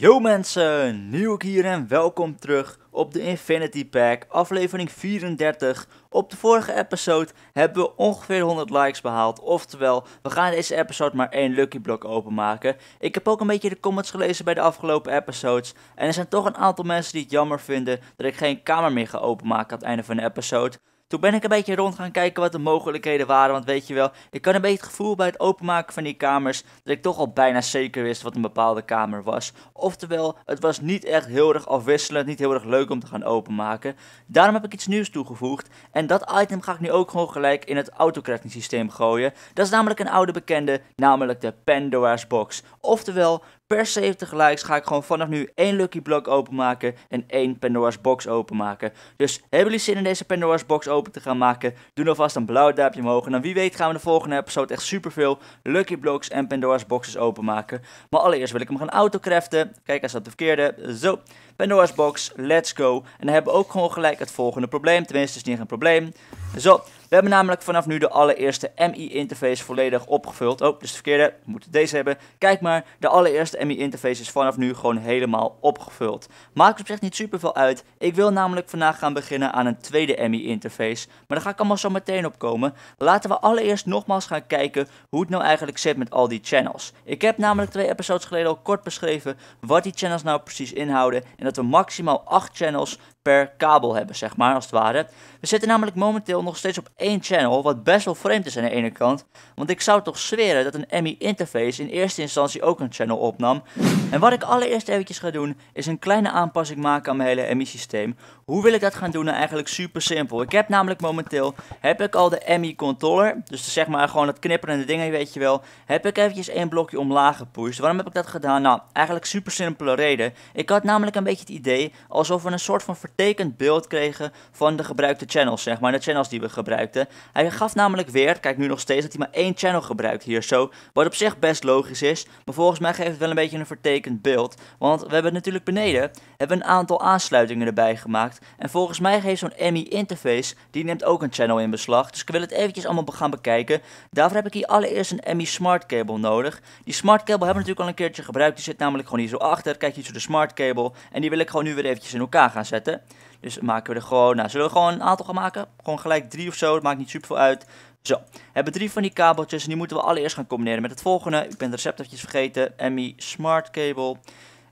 Yo mensen, Nieuwk hier en welkom terug op de Infinity Pack, aflevering 34. Op de vorige episode hebben we ongeveer 100 likes behaald, oftewel we gaan deze episode maar één Lucky Block openmaken. Ik heb ook een beetje de comments gelezen bij de afgelopen episodes en er zijn toch een aantal mensen die het jammer vinden dat ik geen kamer meer ga openmaken aan het einde van de episode. Toen ben ik een beetje rond gaan kijken wat de mogelijkheden waren. Want weet je wel, ik had een beetje het gevoel bij het openmaken van die kamers. dat ik toch al bijna zeker wist wat een bepaalde kamer was. Oftewel, het was niet echt heel erg afwisselend. Niet heel erg leuk om te gaan openmaken. Daarom heb ik iets nieuws toegevoegd. En dat item ga ik nu ook gewoon gelijk in het Autocrafting systeem gooien. Dat is namelijk een oude bekende, namelijk de Pandora's Box. Oftewel, per 70 likes ga ik gewoon vanaf nu één Lucky Block openmaken en één Pandora's Box openmaken. Dus hebben jullie zin in deze Pandora's Box open te gaan maken? Doe vast een blauw duimpje omhoog. En dan wie weet gaan we de volgende episode echt superveel Lucky Blocks en Pandora's Boxes openmaken. Maar allereerst wil ik hem gaan autocraften. Kijk, hij dat de verkeerde. Zo, Pandora's Box, let's go. En dan hebben we ook gewoon gelijk het volgende probleem. Tenminste, het is niet een probleem. Zo, hebben namelijk vanaf nu de allereerste MI-interface volledig opgevuld. Oh, dus de verkeerde, we moeten deze hebben. Kijk maar, de allereerste MI-interface is vanaf nu gewoon helemaal opgevuld. Maakt op zich niet super veel uit. Ik wil namelijk vandaag gaan beginnen aan een tweede MI-interface. Maar daar ga ik allemaal zo meteen op komen. Laten we allereerst nogmaals gaan kijken hoe het nou eigenlijk zit met al die channels. Ik heb namelijk twee episodes geleden al kort beschreven wat die channels nou precies inhouden. En dat we maximaal 8 channels per kabel hebben, zeg maar, als het ware. We zitten namelijk momenteel nog steeds op één channel, wat best wel vreemd is aan de ene kant. Want ik zou toch zweren dat een Emmy interface in eerste instantie ook een channel opnam. En wat ik allereerst eventjes ga doen, is een kleine aanpassing maken aan mijn hele Emmy systeem. Hoe wil ik dat gaan doen? Nou, eigenlijk super simpel. Ik heb namelijk momenteel, heb ik al de Emmy controller, dus zeg maar gewoon het knipperende dingen, weet je wel, heb ik eventjes één blokje omlaag gepusht. Waarom heb ik dat gedaan? Nou, eigenlijk super simpele reden. Ik had namelijk een beetje het idee alsof we een soort van getekend beeld kregen van de gebruikte channels, zeg maar, de channels die we gebruikten. Hij gaf namelijk weer, kijk nu nog steeds, dat hij maar één channel gebruikt hier zo, wat op zich best logisch is, maar volgens mij geeft het wel een beetje een vertekend beeld, want we hebben natuurlijk beneden, hebben een aantal aansluitingen erbij gemaakt, en volgens mij geeft zo'n Emmy interface, die neemt ook een channel in beslag, dus ik wil het eventjes allemaal gaan bekijken. Daarvoor heb ik hier allereerst een Emmy smart cable nodig. Die smart cable hebben we natuurlijk al een keertje gebruikt, die zit namelijk gewoon hier zo achter, kijk hier zo de smart cable, en die wil ik gewoon nu weer eventjes in elkaar gaan zetten. Dus maken we er gewoon, nou zullen we gewoon een aantal gaan maken? Gewoon gelijk drie of zo, dat maakt niet super veel uit. Zo, we hebben drie van die kabeltjes en die moeten we allereerst gaan combineren met het volgende. Ik ben het recept eventjes vergeten, Emmy Smart Cable.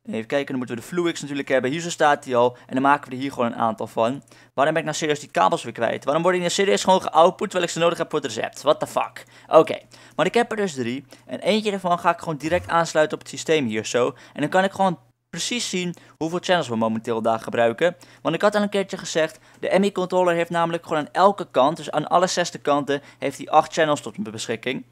Even kijken, dan moeten we de Fluix natuurlijk hebben. Hier zo staat hij al. En dan maken we er hier gewoon een aantal van. Waarom ben ik nou serieus die kabels weer kwijt? Waarom word ik nou serieus gewoon geoutput terwijl ik ze nodig heb voor het recept? What the fuck? Oké, maar ik heb er dus drie. En eentje daarvan ga ik gewoon direct aansluiten op het systeem hier zo. En dan kan ik gewoon precies zien hoeveel channels we momenteel daar gebruiken. Want ik had al een keertje gezegd, de Emmy controller heeft namelijk gewoon aan elke kant, dus aan alle zesde kanten, heeft hij acht channels tot beschikking.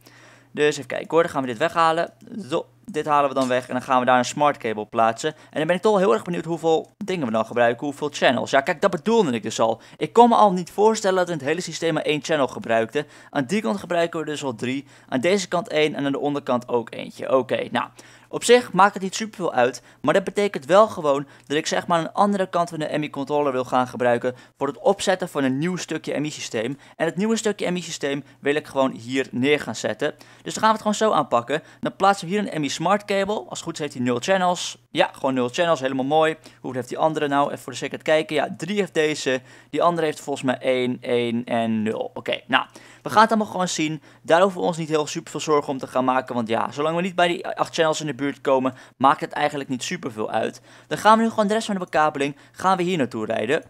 Dus even kijken hoor, dan gaan we dit weghalen. Zo, dit halen we dan weg en dan gaan we daar een smart cable plaatsen. En dan ben ik toch heel erg benieuwd hoeveel dingen we dan gebruiken, hoeveel channels. Ja kijk, dat bedoelde ik dus al. Ik kon me al niet voorstellen dat we in het hele systeem maar één channel gebruikte. Aan die kant gebruiken we dus al drie, aan deze kant één en aan de onderkant ook eentje. Oké, nou, op zich maakt het niet superveel uit, maar dat betekent wel gewoon dat ik zeg maar een andere kant van de MI controller wil gaan gebruiken voor het opzetten van een nieuw stukje MI systeem. En het nieuwe stukje MI systeem wil ik gewoon hier neer gaan zetten. Dus dan gaan we het gewoon zo aanpakken. Dan plaatsen we hier een MI smart cable. Als het goed is heeft hij 0 channels. Ja, gewoon 0 channels, helemaal mooi. Hoeveel heeft die andere nou? Even voor de zekerheid kijken. Ja, 3 heeft deze. Die andere heeft volgens mij 1, 1 en 0. Oké, nou, we gaan het allemaal gewoon zien. Daar hoeven we ons niet heel super veel zorgen om te gaan maken, want ja, zolang we niet bij die 8 channels in de buurt buurt komen, maakt het eigenlijk niet superveel uit. Dan gaan we nu gewoon de rest van de bekabeling, gaan we hier naartoe rijden.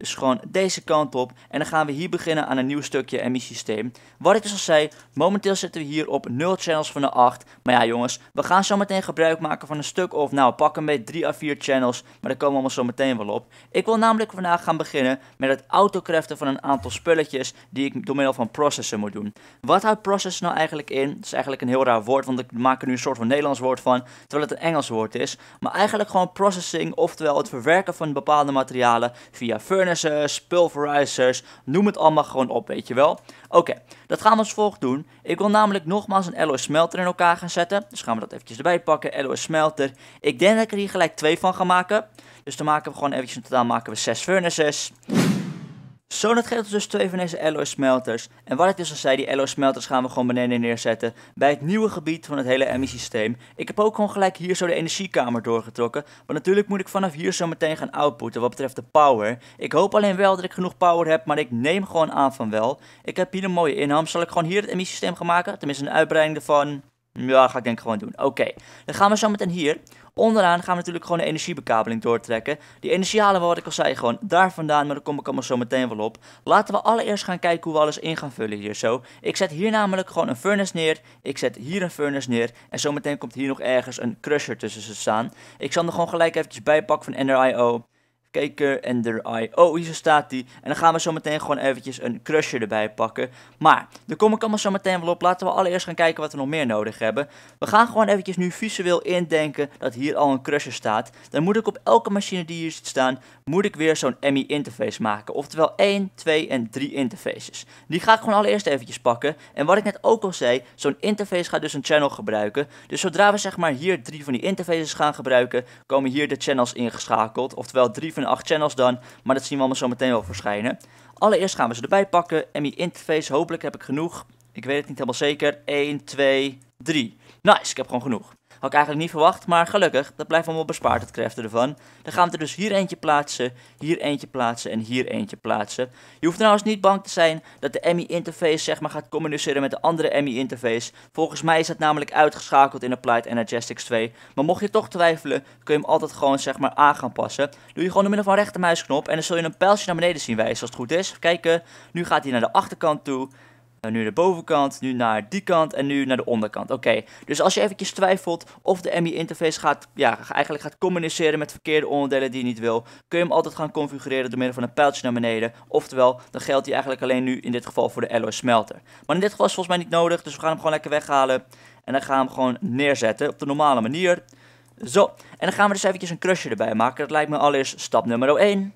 Dus gewoon deze kant op. En dan gaan we hier beginnen aan een nieuw stukje emissiesysteem. Wat ik dus al zei, momenteel zitten we hier op 0 channels van de 8. Maar ja jongens, we gaan zo meteen gebruik maken van een stuk of, nou pakken met 3 à 4 channels. Maar daar komen we allemaal zo meteen wel op. Ik wil namelijk vandaag gaan beginnen met het autocraften van een aantal spulletjes die ik door middel van processen moet doen. Wat houdt process nou eigenlijk in? Dat is eigenlijk een heel raar woord, want ik maak er nu een soort van Nederlands woord van, terwijl het een Engels woord is. Maar eigenlijk gewoon processing, oftewel het verwerken van bepaalde materialen via furnace kennissen, eh, pulverizers, noem het allemaal gewoon op, weet je wel. Oké, dat gaan we als volgt doen. Ik wil namelijk nogmaals een LOS smelter in elkaar gaan zetten. Dus gaan we dat eventjes erbij pakken, LOS smelter. Ik denk dat ik er hier gelijk twee van ga maken. Dus dan maken we gewoon eventjes, in totaal maken we zes furnaces zo net geeft dus twee van deze alloy smelters. En wat ik dus al zei, die alloy smelters gaan we gewoon beneden neerzetten. Bij het nieuwe gebied van het hele MI systeem. Ik heb ook gewoon gelijk hier zo de energiekamer doorgetrokken. Want natuurlijk moet ik vanaf hier zo meteen gaan outputten wat betreft de power. Ik hoop alleen wel dat ik genoeg power heb, maar ik neem gewoon aan van wel. Ik heb hier een mooie inham. Zal ik gewoon hier het MI systeem gaan maken? Tenminste een uitbreiding ervan. Ja, ga ik denk gewoon doen. Oké, dan gaan we zo meteen hier Onderaan gaan we natuurlijk gewoon de energiebekabeling doortrekken. Die energie halen wat ik al zei, gewoon daar vandaan, maar daar kom ik allemaal zo meteen wel op. Laten we allereerst gaan kijken hoe we alles in gaan vullen hier zo. Ik zet hier namelijk gewoon een furnace neer, ik zet hier een furnace neer en zometeen komt hier nog ergens een crusher tussen ze staan. Ik zal er gewoon gelijk eventjes bij pakken van NRIO. Kijker en de IO, hier staat die. En dan gaan we zo meteen gewoon eventjes een crusher erbij pakken. Maar, daar kom ik allemaal zo meteen wel op. Laten we allereerst gaan kijken wat we nog meer nodig hebben. We gaan gewoon eventjes nu visueel indenken dat hier al een crusher staat. Dan moet ik op elke machine die hier zit staan, moet ik weer zo'n MI interface maken. Oftewel 1, 2 en 3 interfaces. Die ga ik gewoon allereerst eventjes pakken. En wat ik net ook al zei, zo'n interface gaat dus een channel gebruiken. Dus zodra we zeg maar hier drie van die interfaces gaan gebruiken, komen hier de channels ingeschakeld. Oftewel drie van 8 channels dan, maar dat zien we allemaal zo meteen wel verschijnen. Allereerst gaan we ze erbij pakken. die interface, hopelijk heb ik genoeg. Ik weet het niet helemaal zeker. 1, 2, 3. Nice, ik heb gewoon genoeg. Had ik eigenlijk niet verwacht, maar gelukkig, dat blijft allemaal bespaard, het craften ervan. Dan gaan we er dus hier eentje plaatsen, hier eentje plaatsen en hier eentje plaatsen. Je hoeft nou eens niet bang te zijn dat de Emmy interface zeg maar gaat communiceren met de andere Emmy interface. Volgens mij is dat namelijk uitgeschakeld in Applied Energetics 2. Maar mocht je toch twijfelen, kun je hem altijd gewoon zeg maar aan gaan passen. Doe je gewoon door middel van rechtermuisknop en dan zul je een pijltje naar beneden zien wijzen als het goed is. Kijken, nu gaat hij naar de achterkant toe. Nou, nu naar de bovenkant, nu naar die kant en nu naar de onderkant. Oké, dus als je eventjes twijfelt of de MI interface gaat, ja, eigenlijk gaat communiceren met verkeerde onderdelen die je niet wil, kun je hem altijd gaan configureren door middel van een pijltje naar beneden. Oftewel, dan geldt hij eigenlijk alleen nu in dit geval voor de alloy smelter. Maar in dit geval is volgens mij niet nodig, dus we gaan hem gewoon lekker weghalen. En dan gaan we hem gewoon neerzetten op de normale manier. Zo, en dan gaan we dus eventjes een crusher erbij maken. Dat lijkt me alles stap nummer 1.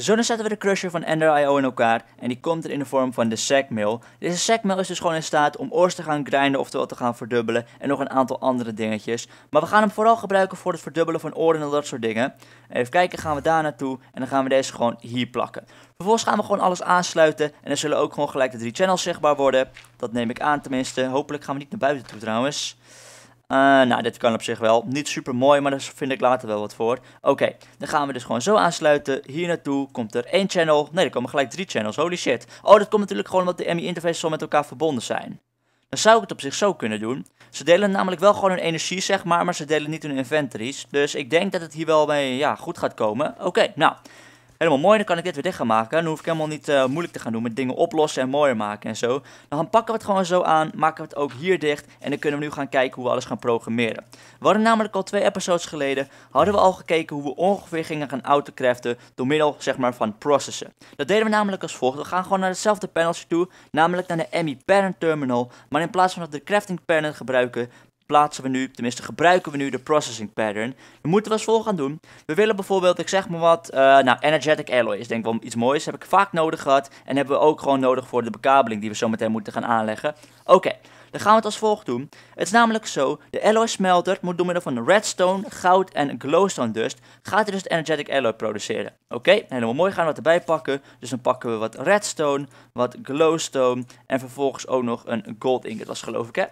Zo dan zetten we de crusher van Ender.io in elkaar en die komt er in de vorm van de segmill. Deze segmill is dus gewoon in staat om oors te gaan grinden oftewel te gaan verdubbelen en nog een aantal andere dingetjes. Maar we gaan hem vooral gebruiken voor het verdubbelen van oren en dat soort dingen. Even kijken gaan we daar naartoe en dan gaan we deze gewoon hier plakken. Vervolgens gaan we gewoon alles aansluiten en er zullen ook gewoon gelijk de drie channels zichtbaar worden. Dat neem ik aan tenminste. Hopelijk gaan we niet naar buiten toe trouwens. Uh, nou, dit kan op zich wel. Niet super mooi, maar daar vind ik later wel wat voor. Oké, dan gaan we dus gewoon zo aansluiten. Hier naartoe komt er één channel. Nee, er komen gelijk drie channels. Holy shit. Oh, dat komt natuurlijk gewoon omdat de MI interfaces zo met elkaar verbonden zijn. Dan zou ik het op zich zo kunnen doen. Ze delen namelijk wel gewoon hun energie, zeg maar, maar ze delen niet hun inventories. Dus ik denk dat het hier wel mee ja, goed gaat komen. Oké, nou, helemaal mooi. Dan kan ik dit weer dicht gaan maken. Dan hoef ik helemaal niet eh, moeilijk te gaan doen met dingen oplossen en mooier maken en zo. Dan pakken we het gewoon zo aan, maken we het ook hier dicht. En dan kunnen we nu gaan kijken hoe we alles gaan programmeren. We hadden namelijk al twee episodes geleden, hadden we al gekeken hoe we ongeveer gingen gaan autocraften door middel zeg maar van processen. Dat deden we namelijk als volgt. We gaan gewoon naar hetzelfde paneltje toe, namelijk naar de Emmy Parent Terminal. Maar in plaats van dat de crafting panel gebruiken, plaatsen we nu, tenminste gebruiken we nu de processing pattern. We moeten we als volgt gaan doen. We willen bijvoorbeeld, ik zeg maar wat, eh, nou energetic alloy is denk ik wel iets moois. Heb ik vaak nodig gehad en hebben we ook gewoon nodig voor de bekabeling die we zo meteen moeten gaan aanleggen. Oké, dan gaan we het als volgt doen. Het is namelijk zo, de alloy smelter moet door middel van redstone, goud en glowstone dust, gaat dus de energetic alloy produceren. Oké, helemaal mooi gaan we wat erbij pakken. Dus dan pakken we wat redstone, wat glowstone en vervolgens ook nog een gold ingot was geloof ik hè.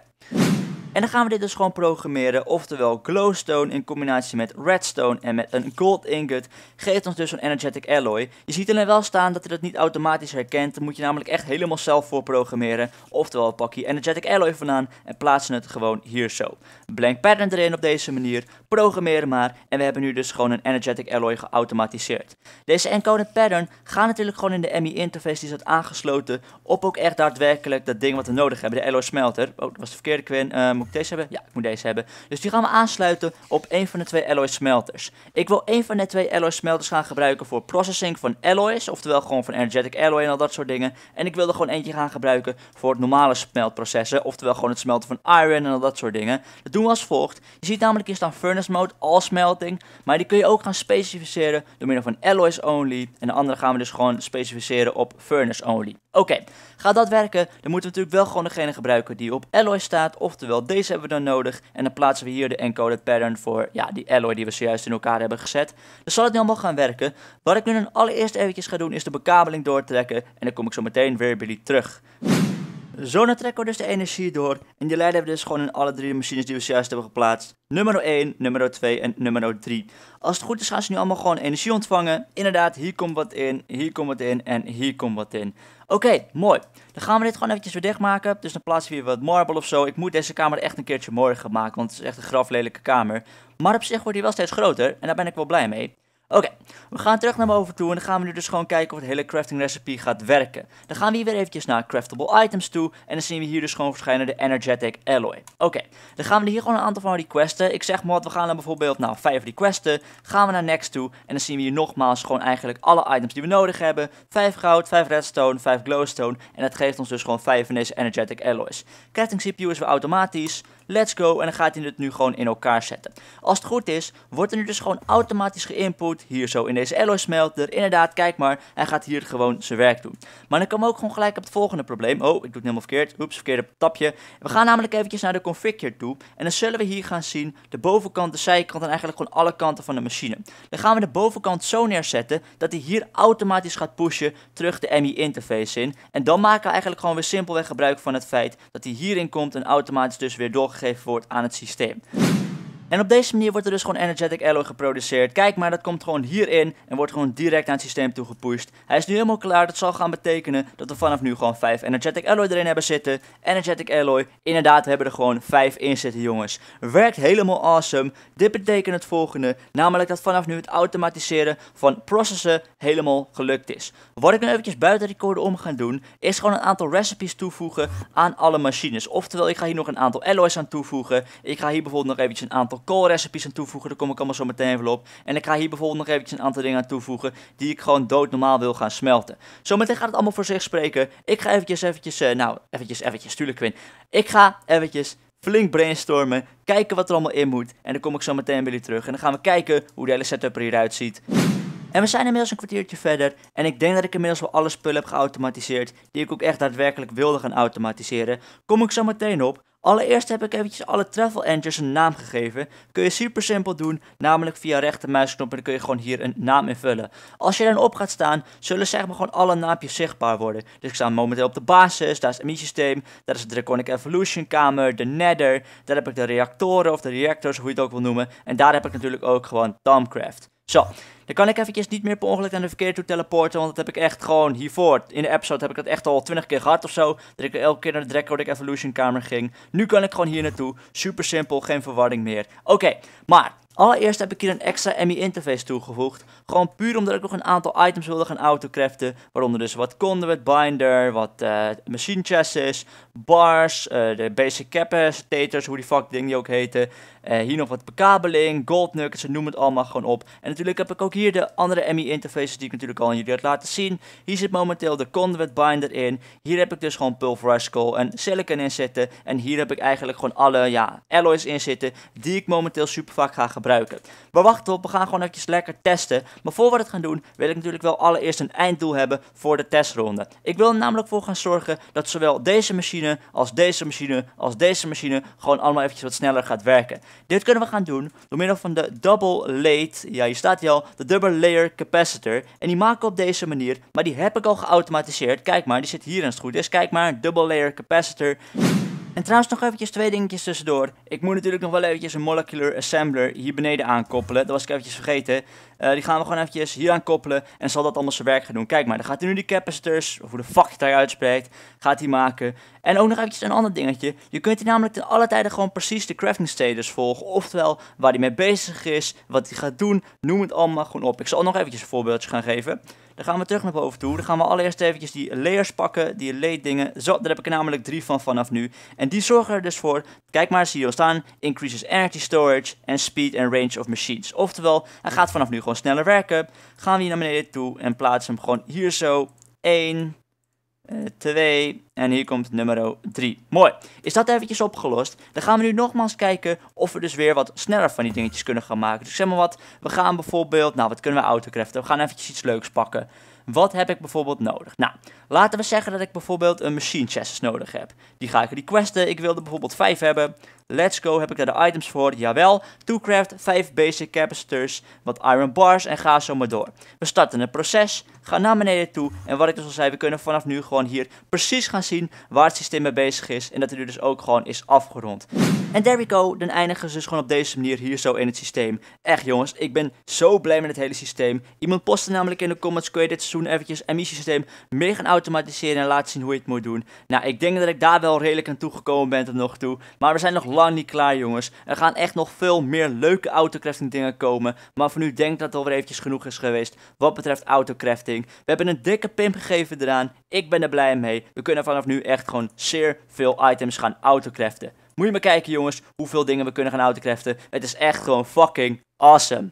En dan gaan we dit dus gewoon programmeren. Oftewel glowstone in combinatie met redstone en met een gold ingot geeft ons dus een energetic alloy. Je ziet alleen wel staan dat hij dat niet automatisch herkent. Dan moet je namelijk echt helemaal zelf voor programmeren. Oftewel pak je energetic alloy vandaan en plaatsen het gewoon hier zo. Blank pattern erin op deze manier. programmeren maar. En we hebben nu dus gewoon een energetic alloy geautomatiseerd. Deze encoded pattern gaat natuurlijk gewoon in de ME interface die staat aangesloten op ook echt daadwerkelijk dat ding wat we nodig hebben. De alloy smelter. Oh, dat was de verkeerde Quinn. Um, moet ik deze hebben? Ja, ik moet deze hebben. Dus die gaan we aansluiten op een van de twee alloy smelters. Ik wil een van de twee alloy smelters gaan gebruiken voor processing van alloys. Oftewel gewoon van energetic alloy en al dat soort dingen. En ik wil er gewoon eentje gaan gebruiken voor het normale smeltprocessen. Oftewel gewoon het smelten van iron en al dat soort dingen. Dat doen we als volgt. Je ziet namelijk hier staan furnace mode, all smelting. Maar die kun je ook gaan specificeren door middel van alloys only. En de andere gaan we dus gewoon specificeren op furnace only. Oké, gaat dat werken, dan moeten we natuurlijk wel gewoon degene gebruiken die op alloy staat. Oftewel, deze hebben we dan nodig. En dan plaatsen we hier de encoded pattern voor ja, die alloy die we zojuist in elkaar hebben gezet. Dan zal het nu allemaal gaan werken. Wat ik nu dan allereerst eventjes ga doen, is de bekabeling doortrekken. En dan kom ik zo meteen weer bij die terug. Zo, dan trekken we dus de energie door. En die leiden we dus gewoon in alle drie de machines die we zojuist hebben geplaatst. Nummer 1, nummer 2 en nummer 3. Als het goed is gaan ze nu allemaal gewoon energie ontvangen. Inderdaad, hier komt wat in, hier komt wat in en hier komt wat in. Oké, mooi. Dan gaan we dit gewoon eventjes weer dichtmaken. Dus dan plaatsen we hier wat marble of zo. Ik moet deze kamer echt een keertje mooier gaan maken, want het is echt een lelijke kamer. Maar op zich wordt die wel steeds groter en daar ben ik wel blij mee. Oké, we gaan terug naar boven toe en dan gaan we nu dus gewoon kijken of het hele crafting recipe gaat werken. Dan gaan we hier weer eventjes naar craftable items toe en dan zien we hier dus gewoon verschijnen de energetic alloy. Oké, dan gaan we hier gewoon een aantal van requesten. Ik zeg maar we gaan dan bijvoorbeeld, nou, 5 requesten. Gaan we naar next toe en dan zien we hier nogmaals gewoon eigenlijk alle items die we nodig hebben. 5 goud, 5 redstone, 5 glowstone en dat geeft ons dus gewoon 5 van deze energetic alloys. Crafting CPU is weer automatisch let's go. En dan gaat hij het nu gewoon in elkaar zetten. Als het goed is, wordt er nu dus gewoon automatisch geïnput. Hier zo in deze alloy smelter. Inderdaad, kijk maar. Hij gaat hier gewoon zijn werk doen. Maar dan komen we ook gewoon gelijk op het volgende probleem. Oh, ik doe het helemaal verkeerd. Oeps, verkeerde tapje. We gaan namelijk eventjes naar de configure toe. En dan zullen we hier gaan zien de bovenkant, de zijkant en eigenlijk gewoon alle kanten van de machine. Dan gaan we de bovenkant zo neerzetten dat hij hier automatisch gaat pushen terug de MI interface in. En dan maken we eigenlijk gewoon weer simpelweg gebruik van het feit dat hij hierin komt en automatisch dus weer door gegeven wordt aan het systeem. En op deze manier wordt er dus gewoon energetic alloy geproduceerd. Kijk maar, dat komt gewoon hierin en wordt gewoon direct aan het systeem toe Hij is nu helemaal klaar. Dat zal gaan betekenen dat we vanaf nu gewoon 5 energetic alloy erin hebben zitten. Energetic alloy, inderdaad, we hebben er gewoon 5 in zitten, jongens. Werkt helemaal awesome. Dit betekent het volgende, namelijk dat vanaf nu het automatiseren van processen helemaal gelukt is. Wat ik nu eventjes buiten recorden om ga doen, is gewoon een aantal recipes toevoegen aan alle machines. Oftewel, ik ga hier nog een aantal alloys aan toevoegen. Ik ga hier bijvoorbeeld nog eventjes een aantal koolrecipes aan toevoegen. Daar kom ik allemaal zo meteen even op. En ik ga hier bijvoorbeeld nog eventjes een aantal dingen aan toevoegen die ik gewoon doodnormaal wil gaan smelten. Zometeen gaat het allemaal voor zich spreken. Ik ga eventjes, eventjes, eh, nou, eventjes, eventjes, tuurlijk Quinn. Ik ga eventjes flink brainstormen, kijken wat er allemaal in moet. En dan kom ik zo meteen bij jullie terug en dan gaan we kijken hoe de hele setup er hieruit ziet. En we zijn inmiddels een kwartiertje verder. En ik denk dat ik inmiddels wel alle spullen heb geautomatiseerd. Die ik ook echt daadwerkelijk wilde gaan automatiseren. Kom ik zo meteen op. Allereerst heb ik eventjes alle travel engines een naam gegeven. Kun je super simpel doen, namelijk via rechter en dan kun je gewoon hier een naam invullen. Als je dan op gaat staan, zullen zeg maar gewoon alle naampjes zichtbaar worden. Dus ik sta momenteel op de basis, daar is het systeem, daar is de Draconic Evolution kamer, de nether, daar heb ik de reactoren of de reactors, hoe je het ook wil noemen. En daar heb ik natuurlijk ook gewoon Thumbcraft. Zo, dan kan ik eventjes niet meer per ongeluk naar de verkeerde toe teleporten. Want dat heb ik echt gewoon hiervoor. In de episode heb ik dat echt al twintig keer gehad of zo. Dat ik elke keer naar de Draconic Evolution kamer ging. Nu kan ik gewoon hier naartoe. Super simpel, geen verwarring meer. Oké, maar Allereerst heb ik hier een extra ME interface toegevoegd. Gewoon puur omdat ik nog een aantal items wilde gaan autocraften. Waaronder dus wat conduit, binder, wat eh, machine chassis, bars, eh, de basic capacitators, hoe die fuck ding die ook heten. Eh, hier nog wat bekabeling, gold nuggets, noem het allemaal gewoon op. En natuurlijk heb ik ook hier de andere MI interfaces die ik natuurlijk al aan jullie had laten zien. Hier zit momenteel de conduit binder in. Hier heb ik dus gewoon pulverized coal en silicon in zitten. En hier heb ik eigenlijk gewoon alle ja, alloys in zitten die ik momenteel super vaak ga gebruiken. We wachten op, we gaan gewoon eventjes lekker testen. Maar voor we dat gaan doen wil ik natuurlijk wel allereerst een einddoel hebben voor de testronde. Ik wil er namelijk voor gaan zorgen dat zowel deze machine als deze machine als deze machine gewoon allemaal eventjes wat sneller gaat werken. Dit kunnen we gaan doen door middel van de double late, ja hier staat hij al, de double layer capacitor. En die maak ik op deze manier, maar die heb ik al geautomatiseerd. Kijk maar, die zit hier als het goed is. Kijk maar, double layer capacitor. En trouwens nog eventjes twee dingetjes tussendoor. Ik moet natuurlijk nog wel eventjes een molecular assembler hier beneden aankoppelen. Dat was ik eventjes vergeten. Eh, die gaan we gewoon eventjes hier aan koppelen en zal dat allemaal zijn werk gaan doen. Kijk maar, dan gaat hij nu die capacitors, of hoe de fuck je het daar uitspreekt, gaat hij maken. En ook nog eventjes een ander dingetje. Je kunt hier namelijk ten alle tijden gewoon precies de crafting status volgen. Oftewel, waar hij mee bezig is, wat hij gaat doen, noem het allemaal gewoon op. Ik zal nog eventjes een voorbeeldje gaan geven. Dan gaan we terug naar boven toe. Dan gaan we allereerst eventjes die layers pakken, die lay dingen. Zo, daar heb ik er namelijk drie van vanaf nu. En die zorgen er dus voor, kijk maar, zie je al staan, increases energy storage en speed and range of machines. Oftewel, hij gaat vanaf nu gewoon sneller werken. Gaan we hier naar beneden toe en plaatsen hem gewoon hier zo. 1, 2. Eh, en hier komt nummer 3. Mooi. Is dat eventjes opgelost? Dan gaan we nu nogmaals kijken of we dus weer wat sneller van die dingetjes kunnen gaan maken. Dus zeg maar wat, we gaan bijvoorbeeld... Nou, wat kunnen we autocraften? We gaan eventjes iets leuks pakken. Wat heb ik bijvoorbeeld nodig? Nou, laten we zeggen dat ik bijvoorbeeld een machine chest nodig heb. Die ga ik requesten. Ik wilde bijvoorbeeld 5 hebben. Let's go, heb ik daar de items voor? Jawel. craft 5 basic capacitors, wat iron bars en ga zo maar door. We starten het proces, gaan naar beneden toe. En wat ik dus al zei, we kunnen vanaf nu gewoon hier precies gaan zien waar het systeem mee bezig is. En dat het nu dus ook gewoon is afgerond. En there we go, dan eindigen ze dus gewoon op deze manier hier zo in het systeem. Echt jongens, ik ben zo blij met het hele systeem. Iemand postte namelijk in de comments, kun je dit seizoen eventjes emissiesysteem meer gaan automatiseren en laten zien hoe je het moet doen. Nou, ik denk dat ik daar wel redelijk aan toegekomen ben tot nog toe. Maar we zijn nog lang niet klaar jongens. Er gaan echt nog veel meer leuke autocrafting dingen komen. Maar voor nu denk ik dat het weer eventjes genoeg is geweest wat betreft autocrafting. We hebben een dikke pimp gegeven eraan. Ik ben er blij mee. We kunnen vanaf nu echt gewoon zeer veel items gaan autocraften. Moet je maar kijken jongens hoeveel dingen we kunnen gaan autocraften. Het is echt gewoon fucking awesome.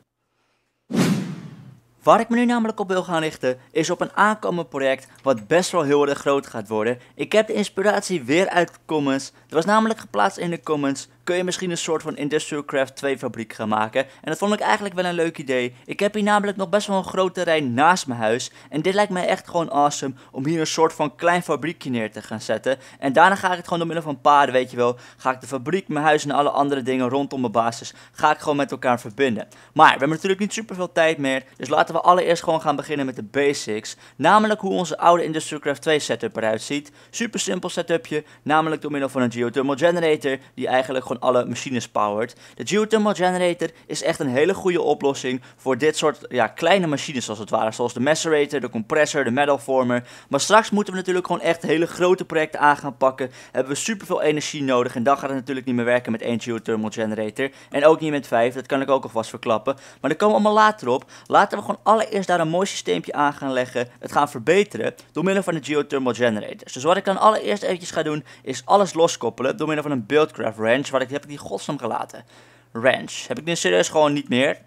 Waar ik me nu namelijk op wil gaan richten is op een aankomend project wat best wel heel erg groot gaat worden. Ik heb de inspiratie weer uit de comments. Het was namelijk geplaatst in de comments kun je misschien een soort van Industrial Craft 2 fabriek gaan maken. En dat vond ik eigenlijk wel een leuk idee. Ik heb hier namelijk nog best wel een groot terrein naast mijn huis. En dit lijkt mij echt gewoon awesome om hier een soort van klein fabriekje neer te gaan zetten. En daarna ga ik het gewoon door middel van paarden, weet je wel. Ga ik de fabriek, mijn huis en alle andere dingen rondom mijn basis, ga ik gewoon met elkaar verbinden. Maar we hebben natuurlijk niet super veel tijd meer. Dus laten we allereerst gewoon gaan beginnen met de basics. Namelijk hoe onze oude Industrial Craft 2 setup eruit ziet. Super simpel setupje, namelijk door middel van een geothermal generator die eigenlijk gewoon alle machines powered. De geothermal generator is echt een hele goede oplossing voor dit soort ja, kleine machines als het ware. Zoals de macerator, de compressor, de metalformer. Maar straks moeten we natuurlijk gewoon echt hele grote projecten aan gaan pakken. Hebben we superveel energie nodig en dan gaat het natuurlijk niet meer werken met één geothermal generator. En ook niet met vijf, dat kan ik ook alvast verklappen. Maar daar komen we allemaal later op. Laten we gewoon allereerst daar een mooi systeempje aan gaan leggen. Het gaan verbeteren door middel van de geothermal generator. Dus wat ik dan allereerst eventjes ga doen is alles loskoppelen door middel van een buildcraft range ik, heb ik die godsnaam gelaten? Ranch. Heb ik nu serieus gewoon niet meer?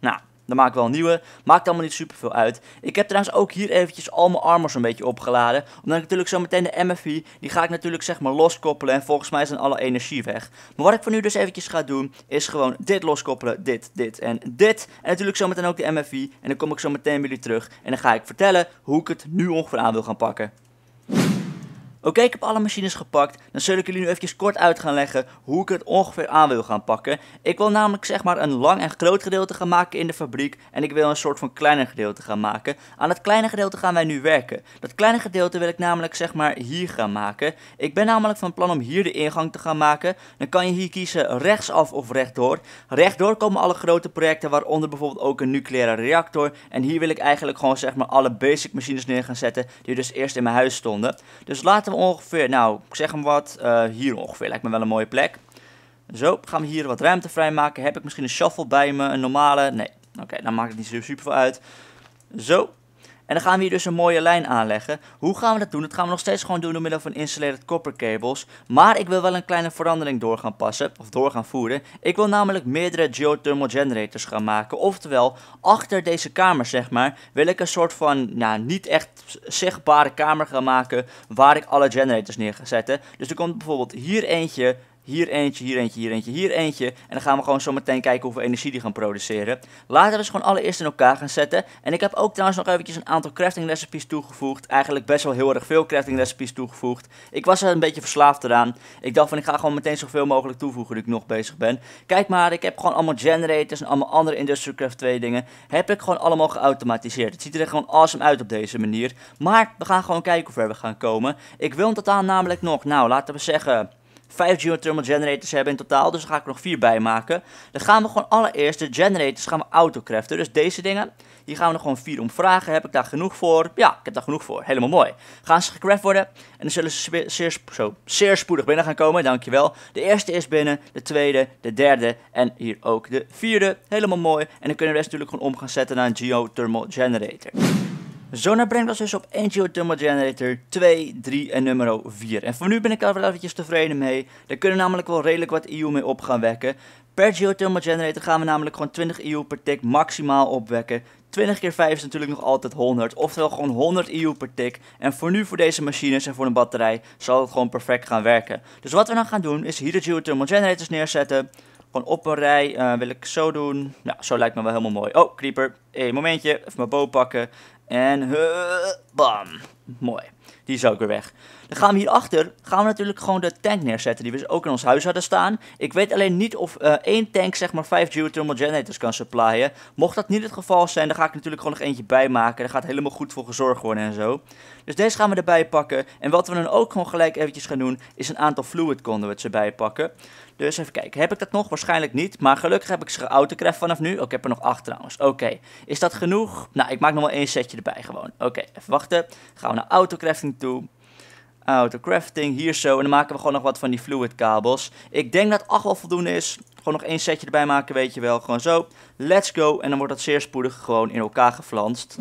Nou, dan maak ik wel een nieuwe. Maakt allemaal niet superveel uit. Ik heb trouwens ook hier eventjes al mijn armors een beetje opgeladen. Omdat ik natuurlijk zo meteen de MFI, die ga ik natuurlijk zeg maar loskoppelen. En volgens mij zijn alle energie weg. Maar wat ik voor nu dus eventjes ga doen, is gewoon dit loskoppelen. Dit, dit en dit. En natuurlijk zo meteen ook de MFI. En dan kom ik zo meteen bij jullie terug. En dan ga ik vertellen hoe ik het nu ongeveer aan wil gaan pakken. Oké, ik heb alle machines gepakt. Dan zul ik jullie nu eventjes kort uit gaan leggen hoe ik het ongeveer aan wil gaan pakken. Ik wil namelijk zeg maar een lang en groot gedeelte gaan maken in de fabriek. En ik wil een soort van kleiner gedeelte gaan maken. Aan het kleine gedeelte gaan wij nu werken. Dat kleine gedeelte wil ik namelijk zeg maar hier gaan maken. Ik ben namelijk van plan om hier de ingang te gaan maken. Dan kan je hier kiezen rechtsaf of rechtdoor. Rechtdoor komen alle grote projecten waaronder bijvoorbeeld ook een nucleaire reactor. En hier wil ik eigenlijk gewoon zeg maar alle basic machines neer gaan zetten die dus eerst in mijn huis stonden. Dus laten ongeveer, nou ik zeg hem wat, eh, hier ongeveer. Lijkt me wel een mooie plek. Zo, gaan we hier wat ruimte vrijmaken. Heb ik misschien een shuffle bij me, een normale? Nee, oké, dan maakt het niet super veel uit. Zo, en dan gaan we hier dus een mooie lijn aanleggen. Hoe gaan we dat doen? Dat gaan we nog steeds gewoon doen door middel van insulated copper cables. Maar ik wil wel een kleine verandering door gaan passen, of door gaan voeren. Ik wil namelijk meerdere geothermal generators gaan maken. Oftewel, achter deze kamer zeg maar, wil ik een soort van, nou niet echt zichtbare kamer gaan maken waar ik alle generators neer ga zetten. Dus er komt bijvoorbeeld hier eentje, hier eentje, hier eentje, hier eentje, hier eentje. En dan gaan we gewoon zo meteen kijken hoeveel energie die gaan produceren. Laten we ze dus gewoon allereerst in elkaar gaan zetten. En ik heb ook trouwens nog eventjes een aantal crafting recipes toegevoegd. Eigenlijk best wel heel erg veel crafting recipes toegevoegd. Ik was er een beetje verslaafd eraan. Ik dacht van ik ga gewoon meteen zoveel mogelijk toevoegen dat ik nog bezig ben. Kijk maar, ik heb gewoon allemaal generators en allemaal andere Industrial Craft 2 dingen. Heb ik gewoon allemaal geautomatiseerd. Het ziet er gewoon awesome uit op deze manier. Maar we gaan gewoon kijken hoe ver we gaan komen. Ik wil in totaal namelijk nog, nou laten we zeggen vijf geothermal generators hebben in totaal. Dus daar ga ik er nog vier bij maken. Dan gaan we gewoon allereerst de generators gaan we autocraften. Dus deze dingen. Hier gaan we nog gewoon vier om vragen. Heb ik daar genoeg voor? Ja, ik heb daar genoeg voor. Helemaal mooi. Gaan ze gecraft worden. En dan zullen ze zeer, zo, zeer spoedig binnen gaan komen. Dankjewel. De eerste is binnen. De tweede. De derde. En hier ook de vierde. Helemaal mooi. En dan kunnen we de rest natuurlijk gewoon om gaan zetten naar een geothermal generator. Zo brengt ons dus op NGO geothermal Generator 2, 3 en nummer 4. En voor nu ben ik er wel eventjes tevreden mee. Daar kunnen namelijk wel redelijk wat EU mee op gaan wekken. Per geothermal generator gaan we namelijk gewoon 20 EU per tick maximaal opwekken. 20 keer 5 is natuurlijk nog altijd 100, oftewel gewoon 100 EU per tick. En voor nu voor deze machines en voor een batterij zal het gewoon perfect gaan werken. Dus wat we dan gaan doen is hier de geothermal generators neerzetten. Gewoon op een rij eh, wil ik zo doen. Ja, zo lijkt me wel helemaal mooi. Oh, creeper. Eén momentje. Even mijn bow pakken. and her bum. Mooi. Die is ook weer weg. Dan gaan we hierachter gaan we natuurlijk gewoon de tank neerzetten die we dus ook in ons huis hadden staan. Ik weet alleen niet of eh, één tank zeg maar 5 geothermal generators kan supplyen. Mocht dat niet het geval zijn, dan ga ik natuurlijk gewoon nog eentje bijmaken. maken. Daar gaat helemaal goed voor gezorgd worden en zo. Dus deze gaan we erbij pakken. En wat we dan ook gewoon gelijk eventjes gaan doen, is een aantal fluid conduits erbij pakken. Dus even kijken, heb ik dat nog? Waarschijnlijk niet. Maar gelukkig heb ik ze geautocraft vanaf nu. ik heb er nog acht trouwens. Oké, is dat genoeg? Nou, ik maak nog wel één setje erbij gewoon. Oké, even wachten. Gaan we naar autocraft crafting Auto oh, crafting, hier zo. En dan maken we gewoon nog wat van die fluid kabels. Ik denk dat 8 wel voldoende is. Gewoon nog één setje erbij maken, weet je wel. Gewoon zo. Let's go. En dan wordt dat zeer spoedig gewoon in elkaar geflanst.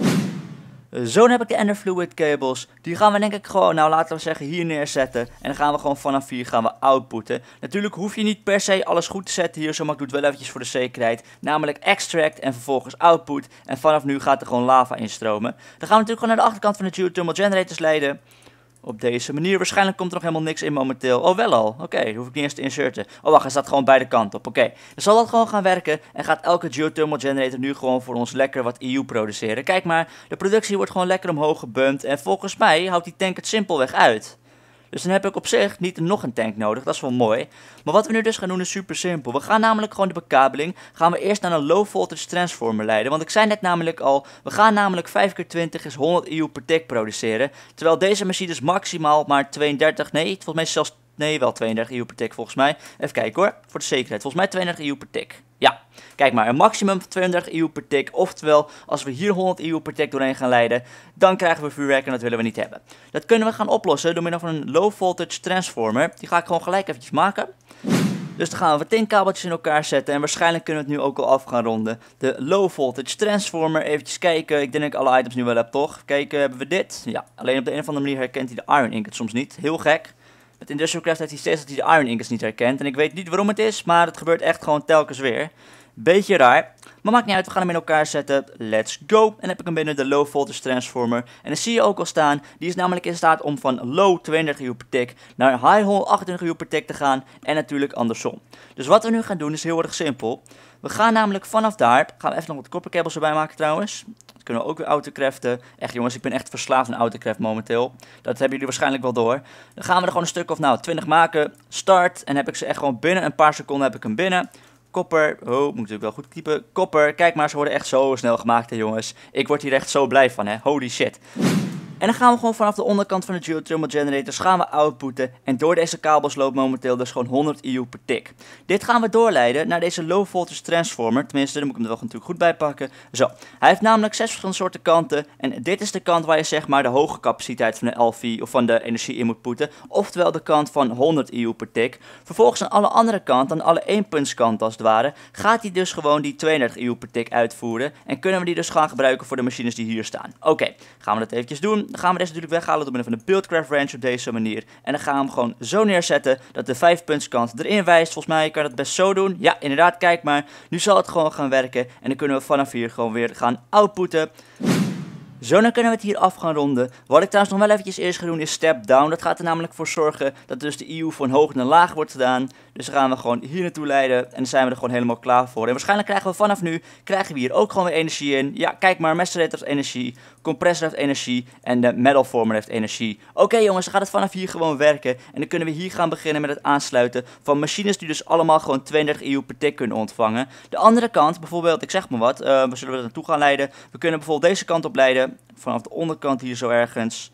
Eh, zo heb ik de Ender Fluid kabels. Die gaan we denk ik gewoon, nou laten we zeggen, hier neerzetten. En dan gaan we gewoon vanaf hier gaan we outputten. Natuurlijk hoef je niet per se alles goed te zetten hier zo, maar ik doe het wel eventjes voor de zekerheid. Namelijk extract en vervolgens output. En vanaf nu gaat er gewoon lava instromen. Dan gaan we natuurlijk gewoon naar de achterkant van de geothermal generators leiden op deze manier. Waarschijnlijk komt er nog helemaal niks in momenteel. Oh, wel al. Oké, okay, hoef ik niet eens te inserten. Oh, wacht, hij staat gewoon beide kanten op. Oké, okay. dan zal dat gewoon gaan werken. En gaat elke geothermal generator nu gewoon voor ons lekker wat EU produceren. Kijk maar, de productie wordt gewoon lekker omhoog gebumpt. En volgens mij houdt die tank het simpelweg uit. Dus dan heb ik op zich niet nog een tank nodig, dat is wel mooi. Maar wat we nu dus gaan doen is super simpel. We gaan namelijk gewoon de bekabeling, gaan we eerst naar een low voltage transformer leiden. Want ik zei net namelijk al, we gaan namelijk 5x20 is 100 EU per tick produceren. Terwijl deze machines maximaal maar 32, nee volgens mij zelfs Nee, wel 32 EU per tick volgens mij. Even kijken hoor, voor de zekerheid. Volgens mij 32 EU per tick. Ja, kijk maar, een maximum van 32 EU per tick. Oftewel, als we hier 100 EU per tick doorheen gaan leiden, dan krijgen we vuurwerk en dat willen we niet hebben. Dat kunnen we gaan oplossen door middel van een low voltage transformer. Die ga ik gewoon gelijk eventjes maken. Dus dan gaan we 10 kabeltjes in elkaar zetten. En waarschijnlijk kunnen we het nu ook al af gaan ronden. De low voltage transformer. Eventjes kijken. Ik denk dat ik alle items nu wel heb, toch? Kijken, hebben we dit? Ja, alleen op de een of andere manier herkent hij de iron het soms niet. Heel gek. Met Industrial Craft heeft hij steeds dat hij de Iron Inkers niet herkent. En ik weet niet waarom het is, maar het gebeurt echt gewoon telkens weer. Beetje raar. Maar maakt niet uit, we gaan hem in elkaar zetten. Let's go. En dan heb ik hem binnen de low voltage transformer. En dan zie je ook al staan, die is namelijk in staat om van low 32 uur per tick naar high 28 uur per tick te gaan. En natuurlijk andersom. Dus wat we nu gaan doen is heel erg simpel. We gaan namelijk vanaf daar, gaan we even nog wat koperkabels erbij maken trouwens kunnen ook weer autocraften. Echt jongens, ik ben echt verslaafd aan autocraft momenteel. Dat hebben jullie waarschijnlijk wel door. Dan gaan we er gewoon een stuk of nou 20 maken. Start. En heb ik ze echt gewoon binnen een paar seconden heb ik hem binnen. Kopper, oh, moet natuurlijk wel goed typen. Kopper, kijk maar, ze worden echt zo snel gemaakt, hè, jongens. Ik word hier echt zo blij van, hè. Holy shit. En dan gaan we gewoon vanaf de onderkant van de geothermal generators dus gaan we outputten. En door deze kabels loopt momenteel dus gewoon 100 EU per tik. Dit gaan we doorleiden naar deze low voltage transformer. Tenminste, dan moet ik hem er wel natuurlijk goed bij pakken. Zo, hij heeft namelijk zes verschillende soorten kanten. En dit is de kant waar je zeg maar de hoge capaciteit van de LV of van de energie in moet putten. Oftewel de kant van 100 EU per tik. Vervolgens aan alle andere kant, aan alle één-puntskant als het ware, gaat hij dus gewoon die 32 EU per tik uitvoeren. En kunnen we die dus gaan gebruiken voor de machines die hier staan. Oké, gaan we dat eventjes doen dan gaan we deze natuurlijk weghalen door middel van de Buildcraft Ranch op deze manier. En dan gaan we hem gewoon zo neerzetten dat de 5 puntskant erin wijst. Volgens mij kan dat best zo doen. Ja, inderdaad, kijk maar. Nu zal het gewoon gaan werken en dan kunnen we vanaf hier gewoon weer gaan outputten. Zo, dan kunnen we het hier af gaan ronden. Wat ik trouwens nog wel eventjes eerst ga doen is step down. Dat gaat er namelijk voor zorgen dat dus de EU van hoog naar laag wordt gedaan. Dus dan gaan we gewoon hier naartoe leiden en dan zijn we er gewoon helemaal klaar voor. En waarschijnlijk krijgen we vanaf nu, krijgen we hier ook gewoon weer energie in. Ja, kijk maar, Master energie compressor heeft energie en de metal heeft energie. Oké jongens, dan gaat het vanaf hier gewoon werken. En dan kunnen we hier gaan beginnen met het aansluiten van machines die dus allemaal gewoon 32 EU per tick kunnen ontvangen. De andere kant, bijvoorbeeld, ik zeg maar wat, uh, eh, we zullen we er naartoe gaan leiden. We kunnen bijvoorbeeld deze kant op leiden, vanaf de onderkant hier zo ergens.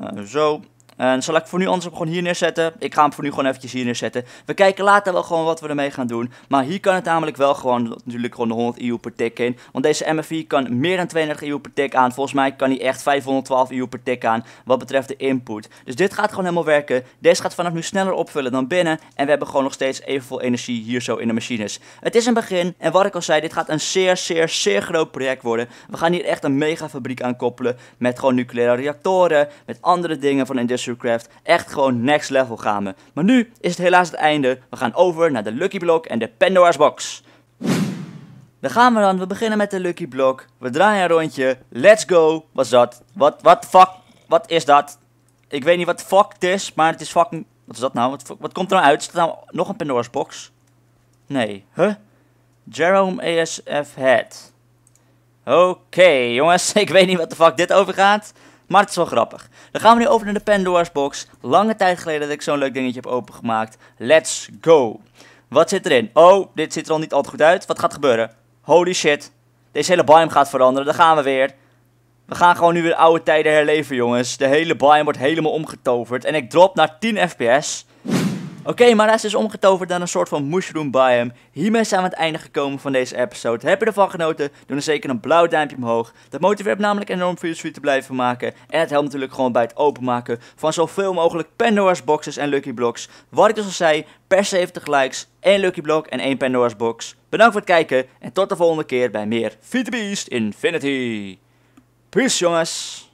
Eh, zo. En zal ik voor nu anders gewoon hier neerzetten? Ik ga hem voor nu gewoon eventjes hier neerzetten. We kijken later wel gewoon wat we ermee gaan doen. Maar hier kan het namelijk wel gewoon natuurlijk gewoon de 100 EU per tick in. Want deze MFI kan meer dan 32 EU per tick aan. Volgens mij kan hij echt 512 EU per tick aan wat betreft de input. Dus dit gaat gewoon helemaal werken. Deze gaat vanaf nu sneller opvullen dan binnen. En we hebben gewoon nog steeds evenveel energie hier zo in de machines. Het is een begin. En wat ik al zei, dit gaat een zeer, zeer, zeer groot project worden. We gaan hier echt een mega fabriek aan koppelen. Met gewoon nucleaire reactoren. Met andere dingen van industrie Craft echt gewoon next level gaan we. Maar nu is het helaas het einde. We gaan over naar de Lucky Block en de Pandora's Box. Daar gaan we dan. We beginnen met de Lucky Block. We draaien een rondje. Let's go. Wat is dat? Wat, wat, fuck? Wat is dat? Ik weet niet wat fuck het is, maar het is fucking... Wat is dat nou? Wat, komt er nou uit? Is er nou nog een Pandora's Box? Nee. Huh? Jerome ASF Head. Oké, jongens. Ik weet niet wat de fuck dit over gaat. Maar het is wel grappig. Dan gaan we nu over naar de Pandora's Box. Lange tijd geleden dat ik zo'n leuk dingetje heb opengemaakt. Let's go. Wat zit erin? Oh, dit ziet er al niet altijd goed uit. Wat gaat gebeuren? Holy shit. Deze hele biome gaat veranderen. Daar gaan we weer. We gaan gewoon nu weer oude tijden herleven, jongens. De hele biome wordt helemaal omgetoverd. En ik drop naar 10 fps. Oké, maar dat is dus omgetoverd naar een soort van mushroom biome. Hiermee zijn we aan het einde gekomen van deze episode. Heb je ervan genoten? Doe dan zeker een blauw duimpje omhoog. Dat motiveert namelijk enorm voor suite te blijven maken. En het helpt natuurlijk gewoon bij het openmaken van zoveel mogelijk Pandora's boxes en Lucky Blocks. Wat ik dus al zei, per 70 likes, 1 Lucky Block en 1 Pandora's box. Bedankt voor het kijken en tot de volgende keer bij meer Feed Beast Infinity. Peace jongens!